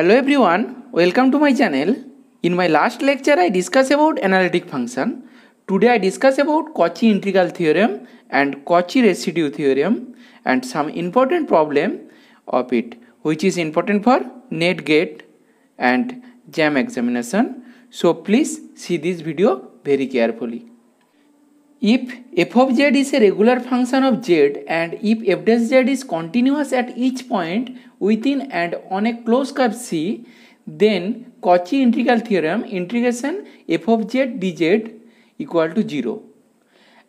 Hello everyone, welcome to my channel. In my last lecture I discussed about analytic function. Today I discuss about Cauchy integral theorem and Cauchy residue theorem and some important problem of it which is important for NET GATE and JAM examination. So please see this video very carefully. If f of z is a regular function of z and if f dash z is continuous at each point within and on a closed curve C, then Cauchy integral theorem integration f of z dz equal to 0.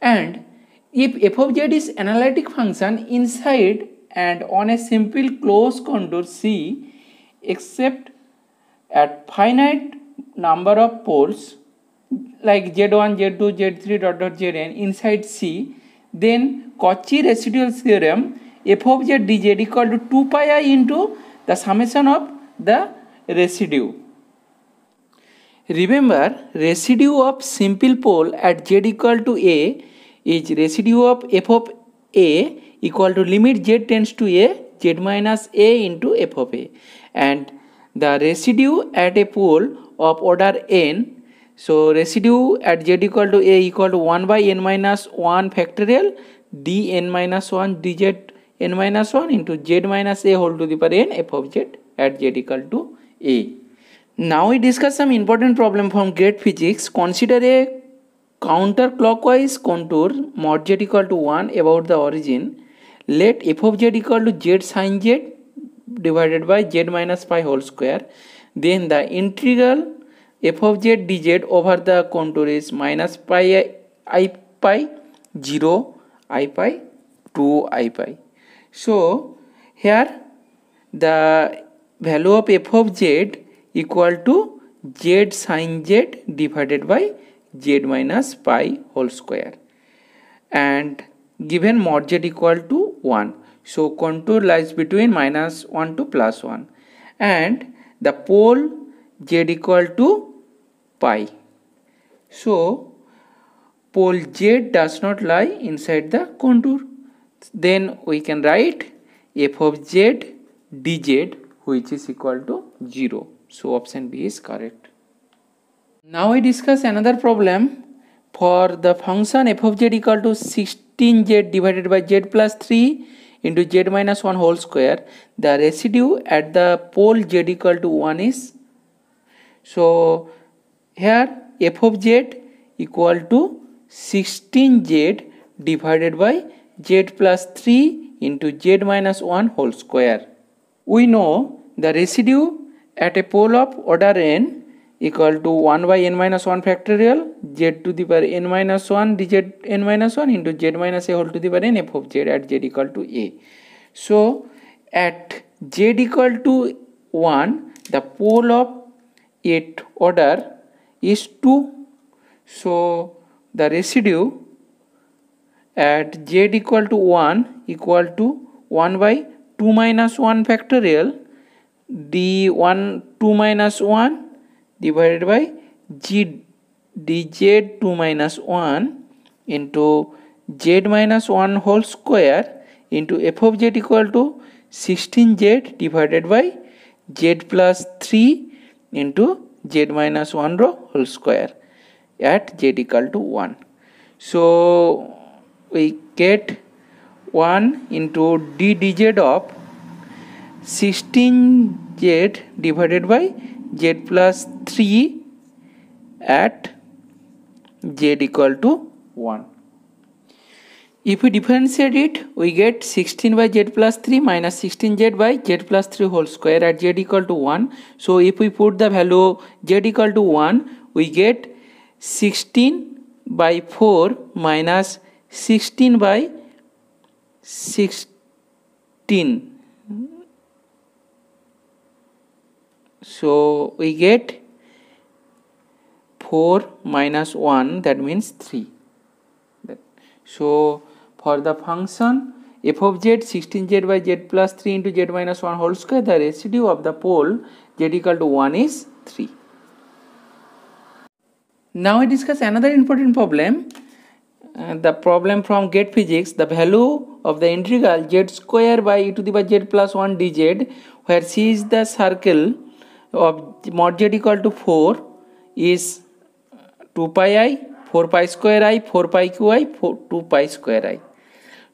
And if f of z is analytic function inside and on a simple closed contour C except at finite number of poles like Z1, Z2, Z3 dot dot Zn inside C, then Cauchy residual theorem f of z dz equal to 2 pi i into the summation of the residue. Remember, residue of simple pole at z equal to a is residue of f of a equal to limit z tends to a z minus a into f of a and the residue at a pole of order n So residue at z equal to a equal to 1 by n minus 1 factorial dn minus 1 dz n minus 1 into z minus a whole to the power n f of z at z equal to a. Now we discuss some important problem from great physics. Consider a counterclockwise contour mod z equal to 1 about the origin. Let f of z equal to z sin z divided by z minus pi whole square. Then the integral f of z dz over the contour is minus pi i pi 0 i pi 2 i pi so here the value of f of z equal to z sine z divided by z minus pi whole square and given mod z equal to 1 so contour lies between minus 1 to plus 1 and the pole z equal to pi. So pole Z does not lie inside the contour. Then we can write f of Z dz which is equal to 0. So option B is correct. Now we discuss another problem for the function f of z equal to 16z divided by z plus 3 into z minus 1 whole square. The residue at the pole z equal to 1 is. So here f of z equal to 16z divided by z plus 3 into z minus 1 whole square. We know the residue at a pole of order n equal to 1 by n minus 1 factorial z to the power n minus 1 dz n minus 1 into z minus a whole to the power n f of z at z equal to a. So at z equal to 1 the pole of 8 order is 2 so the residue at z equal to 1 equal to 1 by 2 minus 1 factorial d 1 2 minus 1 divided by g dz 2 minus 1 into z minus 1 whole square into f of z equal to 16z divided by z plus 3 into z minus 1 rho whole square at z equal to 1. So we get 1 into d dz of 16z divided by z plus 3 at z equal to 1. If we differentiate it, we get 16 by z plus 3 minus 16z by z plus 3 whole square at z equal to 1. So if we put the value z equal to 1, we get 16 by 4 minus 16 by 16. So we get 4 minus 1 that means 3. So for the function f of z 16z by z plus 3 into z minus 1 whole square the residue of the pole z equal to 1 is 3. Now we discuss another important problem uh, the problem from gate physics the value of the integral z square by e to the power z plus 1 dz where c is the circle of mod z equal to 4 is 2 pi i 4 pi square i 4 pi q i 4, 2 pi square i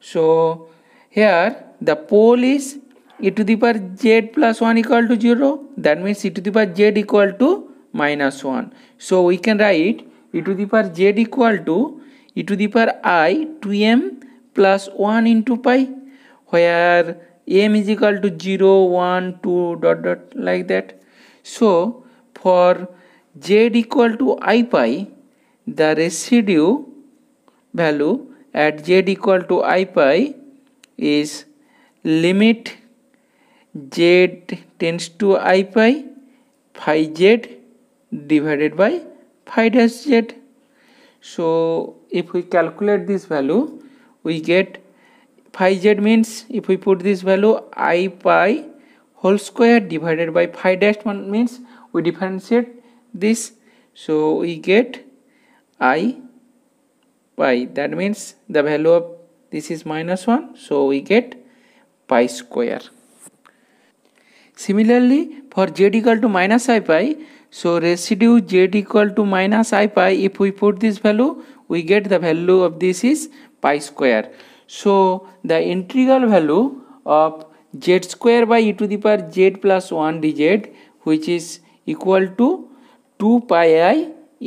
So here the pole is e to the power z plus 1 equal to 0. That means e to the power z equal to minus 1. So we can write e to the power z equal to e to the power i 2m plus 1 into pi where m is equal to 0, 1, 2 dot dot like that. So for z equal to i pi the residue value at z equal to i pi is limit z tends to i pi phi z divided by phi dash z. So if we calculate this value we get phi z means if we put this value i pi whole square divided by phi dash 1 means we differentiate this so we get i pi that means the value of this is minus 1 so we get pi square similarly for z equal to minus i pi so residue z equal to minus i pi if we put this value we get the value of this is pi square so the integral value of z square by e to the power z plus 1 dz which is equal to 2 pi i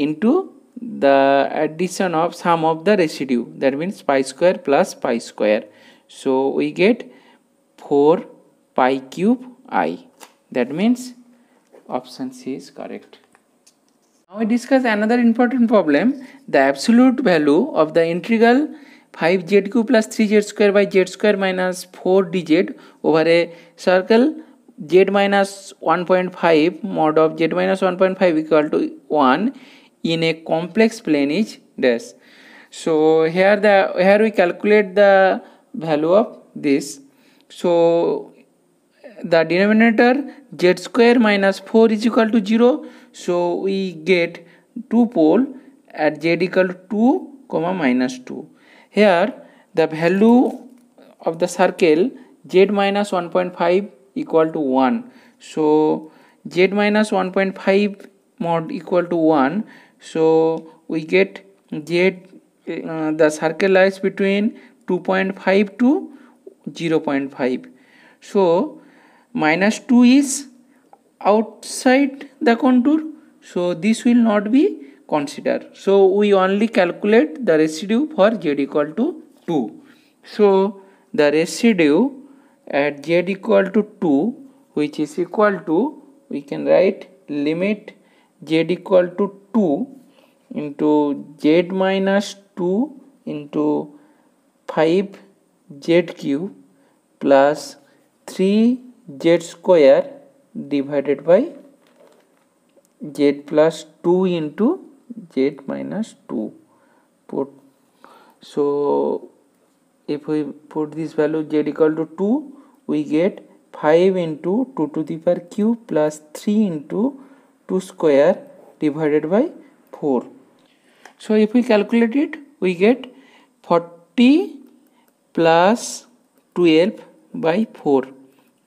into the addition of sum of the residue that means pi square plus pi square so we get 4 pi cube i that means option c is correct now we discuss another important problem the absolute value of the integral 5zq plus 3z square by z square minus 4dz over a circle z minus 1.5 mod of z minus 1.5 equal to 1 in a complex plane is dash so here the here we calculate the value of this so the denominator z square minus 4 is equal to 0 so we get two pole at z equal to 2 comma minus 2 here the value of the circle z minus 1.5 equal to 1 so z minus 1.5 mod equal to 1 so we get get uh, the circle lies between 2.5 to 0.5 so minus 2 is outside the contour so this will not be considered so we only calculate the residue for z equal to 2 so the residue at z equal to 2 which is equal to we can write limit z equal to two into Z minus two into five Z cube plus three Z square divided by Z plus two into Z minus two put so if you put this value Z equal to two we get five into two two the power cube plus three into two square divided by 4. So if we calculate it, we get 40 plus 12 by 4.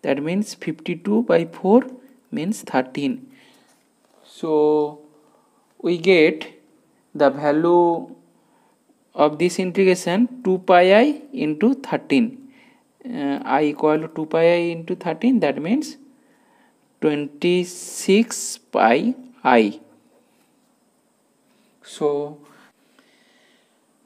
That means 52 by 4 means 13. So we get the value of this integration 2 pi i into 13 uh, i equal to 2 pi i into 13 that means 26 pi i so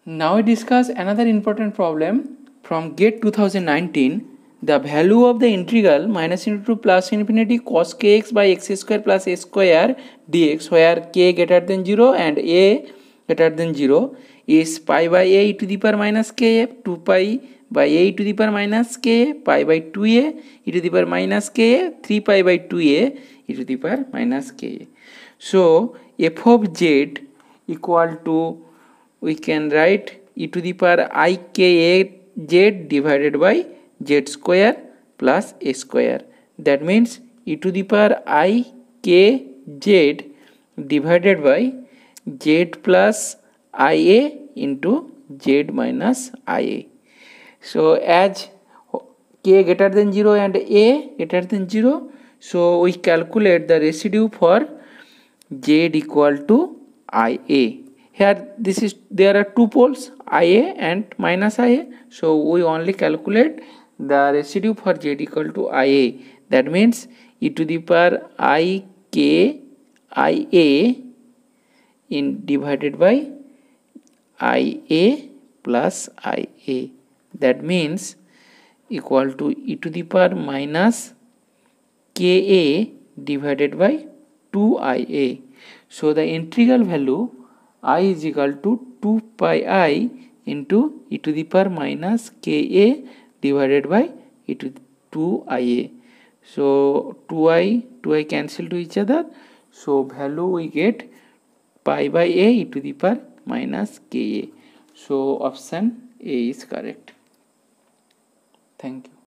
now we discuss another important problem from GATE 2019. The value of the integral minus infinity plus infinity cos kx by x square plus a square dx where k greater than 0 and a greater than 0 is pi by a to the power minus kf 2 pi by a to the power minus k pi by 2a e to the power minus k 3 pi by 2a e to the power minus k so f of z equal to we can write e to the power i k a z divided by z square plus a square that means e to the power i k z divided by z plus i a into z minus i a so as k greater than 0 and a greater than 0 so we calculate the residue for z equal to IA. Here this is there are two poles IA and minus IA. So we only calculate the residue for Z equal to IA. That means e to the power Ik IA in divided by I A plus I A. That means equal to e to the power minus K A divided by 2 I A. So the integral value i is equal to 2 pi i into e to the power minus ka divided by e to the 2ia. So 2i, 2i cancel to each other. So value we get pi by a e to the power minus ka. So option A is correct. Thank you.